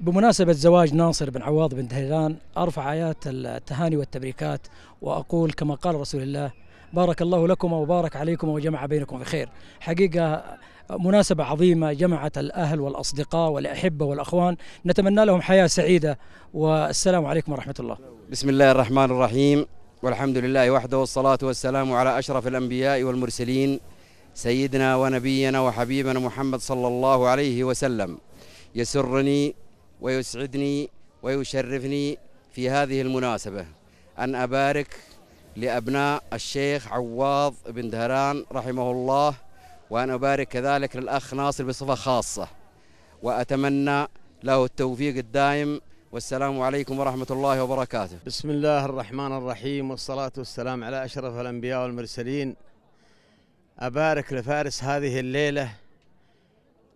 بمناسبة زواج ناصر بن عواض بن دهيلان أرفع آيات التهاني والتبريكات وأقول كما قال رسول الله بارك الله لكم وبارك عليكم وجمع بينكم بخير حقيقة مناسبة عظيمة جمعت الأهل والأصدقاء والأحبة والأخوان نتمنى لهم حياة سعيدة والسلام عليكم ورحمة الله بسم الله الرحمن الرحيم والحمد لله وحده والصلاة والسلام على أشرف الأنبياء والمرسلين سيدنا ونبينا وحبيبنا محمد صلى الله عليه وسلم يسرني ويسعدني ويشرفني في هذه المناسبة أن أبارك لأبناء الشيخ عواض بن دهران رحمه الله وأن أبارك كذلك للأخ ناصر بصفة خاصة وأتمنى له التوفيق الدائم والسلام عليكم ورحمة الله وبركاته بسم الله الرحمن الرحيم والصلاة والسلام على أشرف الأنبياء والمرسلين أبارك لفارس هذه الليلة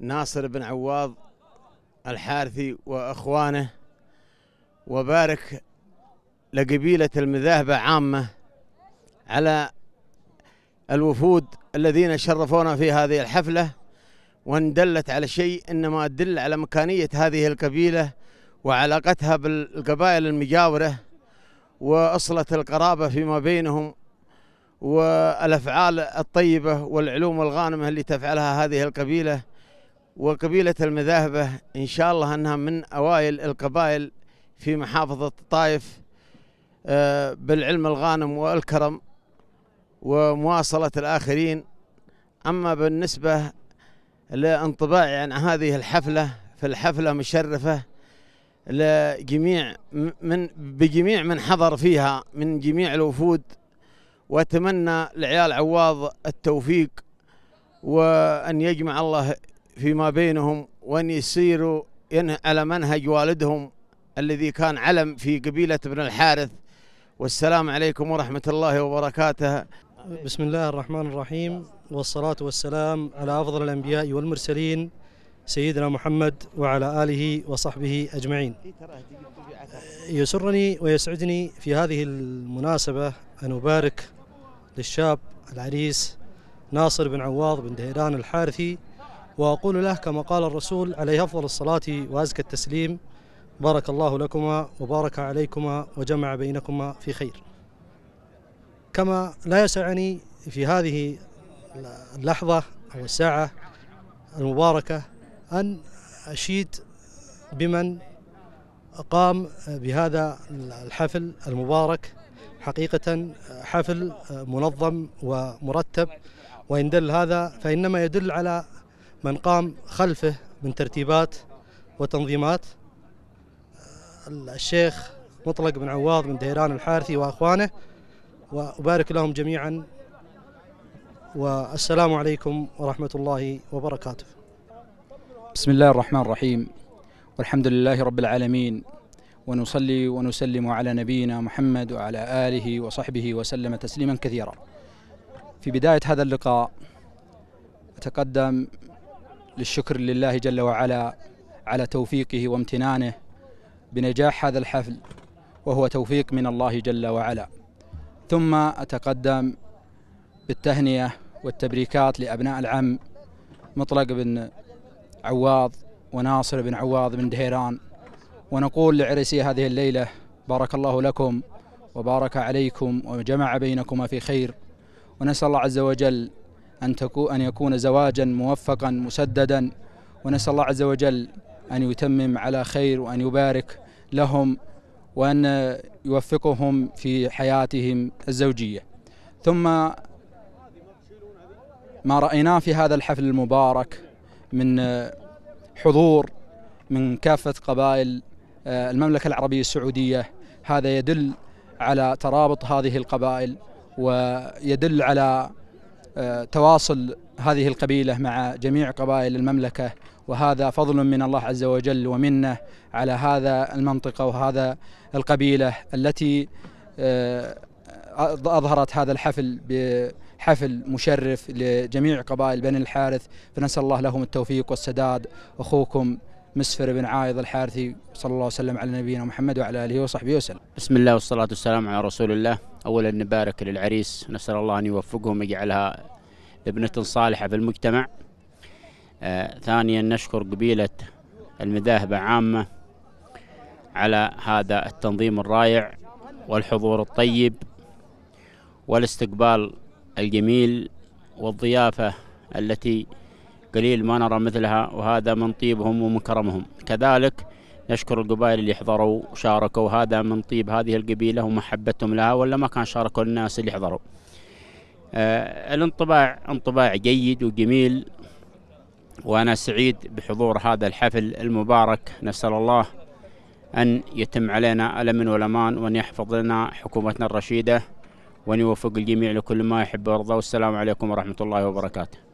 ناصر بن عواض الحارثي وأخوانه وبارك لقبيلة المذاهبة عامة على الوفود الذين شرفونا في هذه الحفلة وان دلت على شيء انما تدل على مكانيه هذه القبيله وعلاقتها بالقبائل المجاوره واصله القرابه فيما بينهم والافعال الطيبه والعلوم الغانمه اللي تفعلها هذه القبيله وقبيلة المذاهبة إن شاء الله أنها من أوائل القبائل في محافظة الطائف آه، بالعلم الغانم والكرم ومواصلة الآخرين أما بالنسبة لانطباعي عن هذه الحفلة فالحفلة مشرفة لجميع من بجميع من حضر فيها من جميع الوفود واتمنى لعيال عواض التوفيق وان يجمع الله فيما بينهم وأن يسيروا على منهج والدهم الذي كان علم في قبيلة ابن الحارث والسلام عليكم ورحمة الله وبركاته بسم الله الرحمن الرحيم والصلاة والسلام على أفضل الأنبياء والمرسلين سيدنا محمد وعلى آله وصحبه أجمعين يسرني ويسعدني في هذه المناسبة أن أبارك للشاب العريس ناصر بن عواض بن دهيران الحارثي وأقول له كما قال الرسول عليه أفضل الصلاة وأزكى التسليم بارك الله لكما وبارك عليكما وجمع بينكما في خير كما لا يسعني في هذه اللحظة أو الساعة المباركة أن أشيد بمن قام بهذا الحفل المبارك حقيقة حفل منظم ومرتب وإن دل هذا فإنما يدل على من قام خلفه من ترتيبات وتنظيمات الشيخ مطلق بن عواض بن ديران الحارثي وأخوانه وأبارك لهم جميعا والسلام عليكم ورحمة الله وبركاته بسم الله الرحمن الرحيم والحمد لله رب العالمين ونصلي ونسلم على نبينا محمد وعلى آله وصحبه وسلم تسليما كثيرا في بداية هذا اللقاء أتقدم للشكر لله جل وعلا على توفيقه وامتنانه بنجاح هذا الحفل وهو توفيق من الله جل وعلا ثم أتقدم بالتهنية والتبريكات لأبناء العم مطلق بن عواض وناصر بن عواض بن دهيران ونقول لعرسي هذه الليلة بارك الله لكم وبارك عليكم وجمع بينكما في خير ونسأل الله عز وجل أن, تكون أن يكون زواجا موفقا مسددا ونسأل الله عز وجل أن يتمم على خير وأن يبارك لهم وأن يوفقهم في حياتهم الزوجية ثم ما رأيناه في هذا الحفل المبارك من حضور من كافة قبائل آه، المملكة العربية السعودية هذا يدل على ترابط هذه القبائل ويدل على تواصل هذه القبيلة مع جميع قبائل المملكة وهذا فضل من الله عز وجل ومنه على هذا المنطقة وهذا القبيلة التي آه، أظهرت هذا الحفل بحفل مشرف لجميع قبائل بني الحارث فنسأل الله لهم التوفيق والسداد أخوكم مسفر بن عايض الحارثي صلى الله وسلم على نبينا محمد وعلى اله وصحبه وسلم. بسم الله والصلاه والسلام على رسول الله، اولا نبارك للعريس نسال الله ان يوفقهم ويجعلها ابنه صالحه في المجتمع. آه ثانيا نشكر قبيله المذاهب عامه على هذا التنظيم الرائع والحضور الطيب والاستقبال الجميل والضيافه التي قليل ما نرى مثلها وهذا من طيبهم ومن كرمهم كذلك نشكر القبائل اللي حضروا وشاركوا هذا من طيب هذه القبيلة ومحبتهم لها ولا ما كان شاركوا الناس اللي حضروا آه الانطباع انطباع جيد وجميل وأنا سعيد بحضور هذا الحفل المبارك نسأل الله أن يتم علينا الأمن والأمان وأن يحفظ لنا حكومتنا الرشيدة وأن يوفق الجميع لكل ما يحب ويرضى والسلام عليكم ورحمة الله وبركاته